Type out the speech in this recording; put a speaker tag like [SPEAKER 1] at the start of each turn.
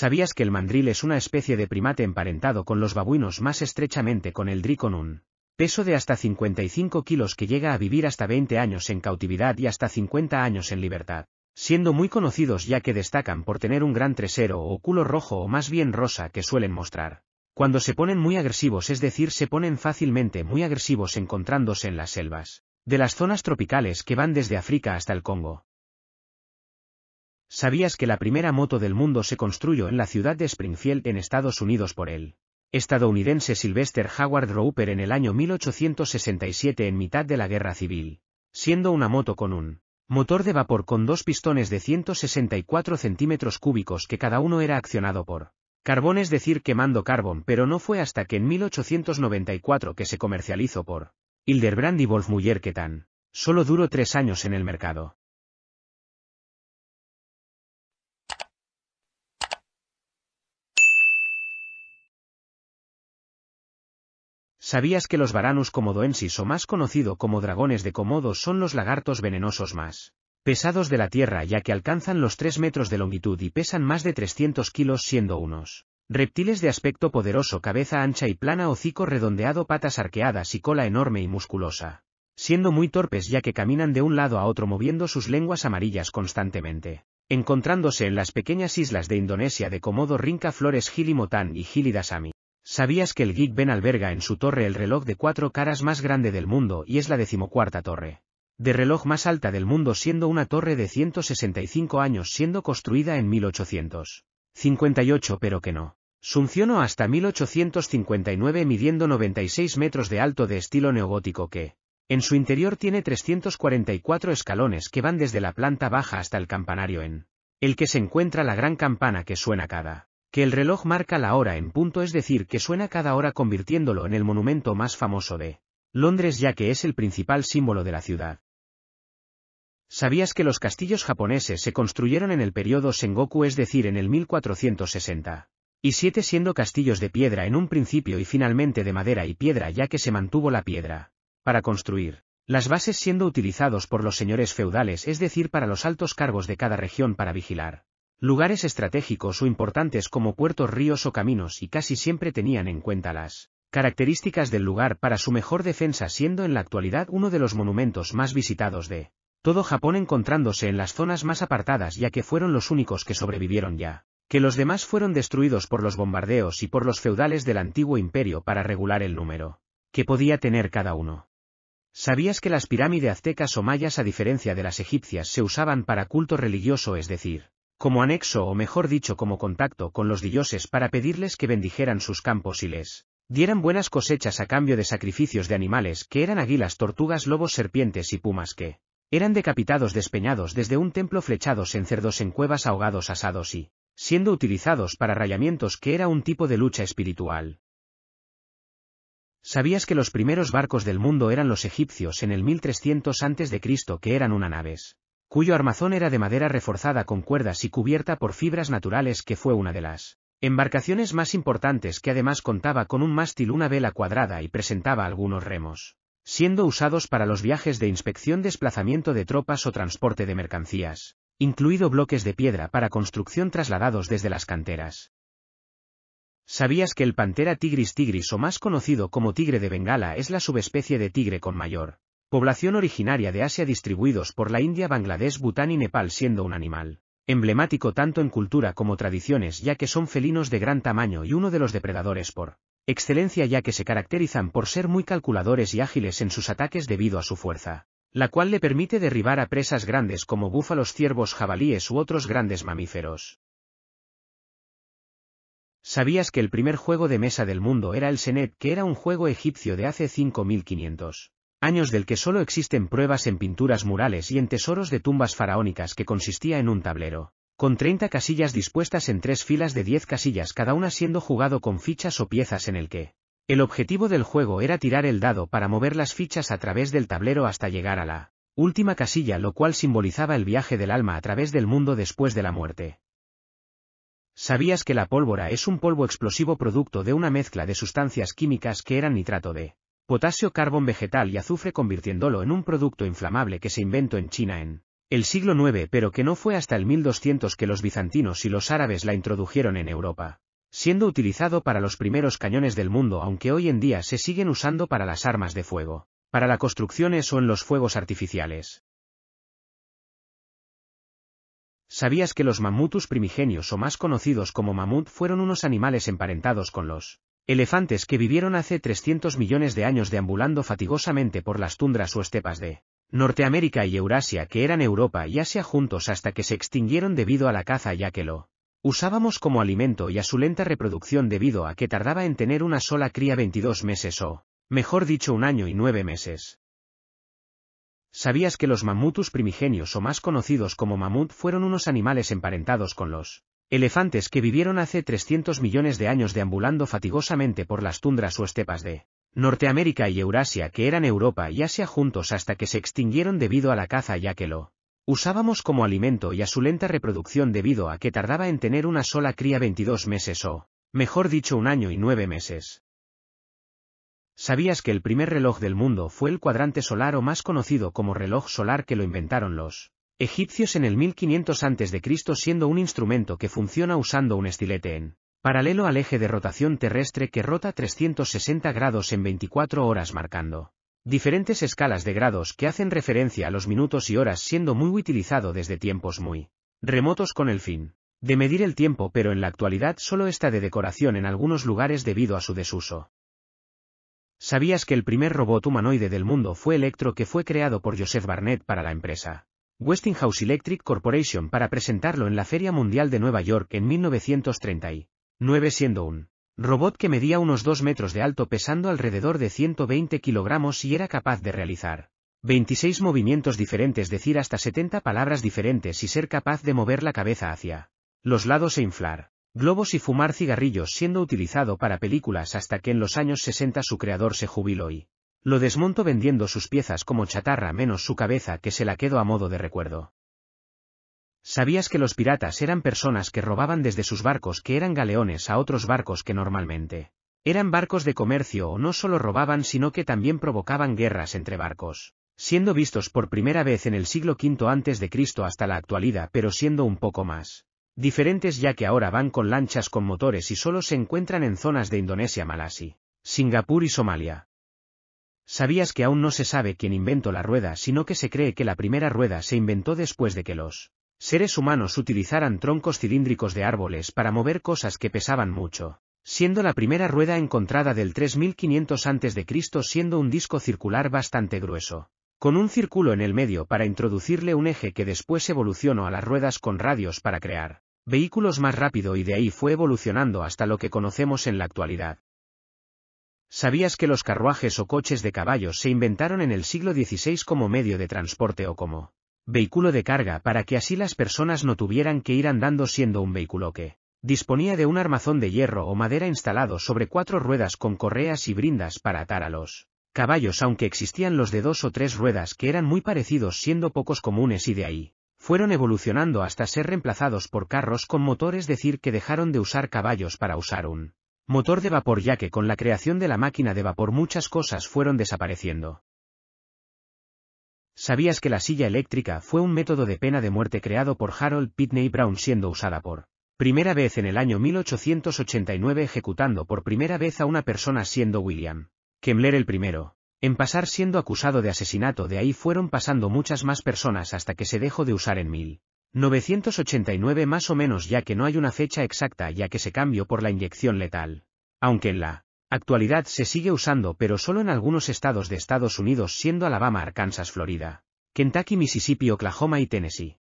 [SPEAKER 1] ¿Sabías que el mandril es una especie de primate emparentado con los babuinos más estrechamente con el un Peso de hasta 55 kilos que llega a vivir hasta 20 años en cautividad y hasta 50 años en libertad, siendo muy conocidos ya que destacan por tener un gran tresero o culo rojo o más bien rosa que suelen mostrar. Cuando se ponen muy agresivos, es decir, se ponen fácilmente muy agresivos encontrándose en las selvas de las zonas tropicales que van desde África hasta el Congo. ¿Sabías que la primera moto del mundo se construyó en la ciudad de Springfield en Estados Unidos por el estadounidense Sylvester Howard Roper en el año 1867 en mitad de la Guerra Civil? Siendo una moto con un motor de vapor con dos pistones de 164 centímetros cúbicos que cada uno era accionado por carbón, es decir, quemando carbón, pero no fue hasta que en 1894 que se comercializó por Hildebrand y Wolf Muller que tan solo duró tres años en el mercado. ¿Sabías que los Varanus comodoensis o más conocido como dragones de Komodo son los lagartos venenosos más pesados de la Tierra ya que alcanzan los 3 metros de longitud y pesan más de 300 kilos siendo unos reptiles de aspecto poderoso cabeza ancha y plana hocico redondeado patas arqueadas y cola enorme y musculosa, siendo muy torpes ya que caminan de un lado a otro moviendo sus lenguas amarillas constantemente encontrándose en las pequeñas islas de Indonesia de Komodo Rinca Flores motan y gili dasami. ¿Sabías que el Geek Ben alberga en su torre el reloj de cuatro caras más grande del mundo y es la decimocuarta torre? De reloj más alta del mundo siendo una torre de 165 años siendo construida en 1858 pero que no. Funcionó hasta 1859 midiendo 96 metros de alto de estilo neogótico que, en su interior tiene 344 escalones que van desde la planta baja hasta el campanario en el que se encuentra la gran campana que suena cada que el reloj marca la hora en punto es decir que suena cada hora convirtiéndolo en el monumento más famoso de Londres ya que es el principal símbolo de la ciudad. ¿Sabías que los castillos japoneses se construyeron en el periodo Sengoku es decir en el 1460? Y siete siendo castillos de piedra en un principio y finalmente de madera y piedra ya que se mantuvo la piedra. Para construir. Las bases siendo utilizados por los señores feudales es decir para los altos cargos de cada región para vigilar Lugares estratégicos o importantes como puertos, ríos o caminos y casi siempre tenían en cuenta las características del lugar para su mejor defensa siendo en la actualidad uno de los monumentos más visitados de todo Japón encontrándose en las zonas más apartadas ya que fueron los únicos que sobrevivieron ya, que los demás fueron destruidos por los bombardeos y por los feudales del antiguo imperio para regular el número que podía tener cada uno. ¿Sabías que las pirámides aztecas o mayas a diferencia de las egipcias se usaban para culto religioso es decir, como anexo o mejor dicho como contacto con los dioses para pedirles que bendijeran sus campos y les dieran buenas cosechas a cambio de sacrificios de animales que eran águilas, tortugas, lobos, serpientes y pumas que eran decapitados despeñados desde un templo flechados en cerdos en cuevas ahogados asados y siendo utilizados para rayamientos que era un tipo de lucha espiritual. ¿Sabías que los primeros barcos del mundo eran los egipcios en el 1300 a.C. que eran una naves cuyo armazón era de madera reforzada con cuerdas y cubierta por fibras naturales que fue una de las embarcaciones más importantes que además contaba con un mástil una vela cuadrada y presentaba algunos remos, siendo usados para los viajes de inspección desplazamiento de tropas o transporte de mercancías, incluido bloques de piedra para construcción trasladados desde las canteras. ¿Sabías que el pantera tigris tigris o más conocido como tigre de Bengala es la subespecie de tigre con mayor población originaria de Asia distribuidos por la India, Bangladesh, Bután y Nepal siendo un animal emblemático tanto en cultura como tradiciones ya que son felinos de gran tamaño y uno de los depredadores por excelencia ya que se caracterizan por ser muy calculadores y ágiles en sus ataques debido a su fuerza, la cual le permite derribar a presas grandes como búfalos, ciervos, jabalíes u otros grandes mamíferos. ¿Sabías que el primer juego de mesa del mundo era el Senet, que era un juego egipcio de hace 5500 años del que solo existen pruebas en pinturas murales y en tesoros de tumbas faraónicas que consistía en un tablero, con 30 casillas dispuestas en tres filas de 10 casillas cada una siendo jugado con fichas o piezas en el que, el objetivo del juego era tirar el dado para mover las fichas a través del tablero hasta llegar a la última casilla lo cual simbolizaba el viaje del alma a través del mundo después de la muerte. ¿Sabías que la pólvora es un polvo explosivo producto de una mezcla de sustancias químicas que eran nitrato de potasio carbón vegetal y azufre convirtiéndolo en un producto inflamable que se inventó en China en el siglo IX pero que no fue hasta el 1200 que los bizantinos y los árabes la introdujeron en Europa, siendo utilizado para los primeros cañones del mundo aunque hoy en día se siguen usando para las armas de fuego, para las construcciones o en los fuegos artificiales. ¿Sabías que los mamutus primigenios o más conocidos como mamut fueron unos animales emparentados con los Elefantes que vivieron hace 300 millones de años deambulando fatigosamente por las tundras o estepas de Norteamérica y Eurasia que eran Europa y Asia juntos hasta que se extinguieron debido a la caza ya que lo usábamos como alimento y a su lenta reproducción debido a que tardaba en tener una sola cría 22 meses o, mejor dicho, un año y nueve meses. ¿Sabías que los mamutus primigenios o más conocidos como mamut fueron unos animales emparentados con los Elefantes que vivieron hace 300 millones de años deambulando fatigosamente por las tundras o estepas de Norteamérica y Eurasia que eran Europa y Asia juntos hasta que se extinguieron debido a la caza ya que lo usábamos como alimento y a su lenta reproducción debido a que tardaba en tener una sola cría 22 meses o, mejor dicho, un año y nueve meses. ¿Sabías que el primer reloj del mundo fue el cuadrante solar o más conocido como reloj solar que lo inventaron los egipcios en el 1500 a.C. siendo un instrumento que funciona usando un estilete en paralelo al eje de rotación terrestre que rota 360 grados en 24 horas marcando diferentes escalas de grados que hacen referencia a los minutos y horas siendo muy utilizado desde tiempos muy remotos con el fin de medir el tiempo pero en la actualidad solo está de decoración en algunos lugares debido a su desuso. ¿Sabías que el primer robot humanoide del mundo fue Electro que fue creado por Joseph Barnett para la empresa? Westinghouse Electric Corporation para presentarlo en la Feria Mundial de Nueva York en 1939 siendo un robot que medía unos 2 metros de alto pesando alrededor de 120 kilogramos y era capaz de realizar 26 movimientos diferentes decir hasta 70 palabras diferentes y ser capaz de mover la cabeza hacia los lados e inflar globos y fumar cigarrillos siendo utilizado para películas hasta que en los años 60 su creador se jubiló y lo desmonto vendiendo sus piezas como chatarra menos su cabeza que se la quedo a modo de recuerdo. ¿Sabías que los piratas eran personas que robaban desde sus barcos que eran galeones a otros barcos que normalmente eran barcos de comercio o no solo robaban sino que también provocaban guerras entre barcos, siendo vistos por primera vez en el siglo V antes de Cristo hasta la actualidad pero siendo un poco más diferentes ya que ahora van con lanchas con motores y solo se encuentran en zonas de Indonesia, Malasia, Singapur y Somalia. ¿Sabías que aún no se sabe quién inventó la rueda, sino que se cree que la primera rueda se inventó después de que los seres humanos utilizaran troncos cilíndricos de árboles para mover cosas que pesaban mucho? Siendo la primera rueda encontrada del 3500 a.C. siendo un disco circular bastante grueso, con un círculo en el medio para introducirle un eje que después evolucionó a las ruedas con radios para crear vehículos más rápido y de ahí fue evolucionando hasta lo que conocemos en la actualidad. ¿Sabías que los carruajes o coches de caballos se inventaron en el siglo XVI como medio de transporte o como vehículo de carga para que así las personas no tuvieran que ir andando siendo un vehículo que disponía de un armazón de hierro o madera instalado sobre cuatro ruedas con correas y brindas para atar a los caballos aunque existían los de dos o tres ruedas que eran muy parecidos siendo pocos comunes y de ahí fueron evolucionando hasta ser reemplazados por carros con motores, es decir que dejaron de usar caballos para usar un motor de vapor ya que con la creación de la máquina de vapor muchas cosas fueron desapareciendo. ¿Sabías que la silla eléctrica fue un método de pena de muerte creado por Harold Pitney Brown siendo usada por primera vez en el año 1889 ejecutando por primera vez a una persona siendo William Kemmler el primero, en pasar siendo acusado de asesinato de ahí fueron pasando muchas más personas hasta que se dejó de usar en mil. 989 más o menos ya que no hay una fecha exacta ya que se cambió por la inyección letal. Aunque en la actualidad se sigue usando pero solo en algunos estados de Estados Unidos siendo Alabama, Arkansas, Florida, Kentucky, Mississippi, Oklahoma y Tennessee.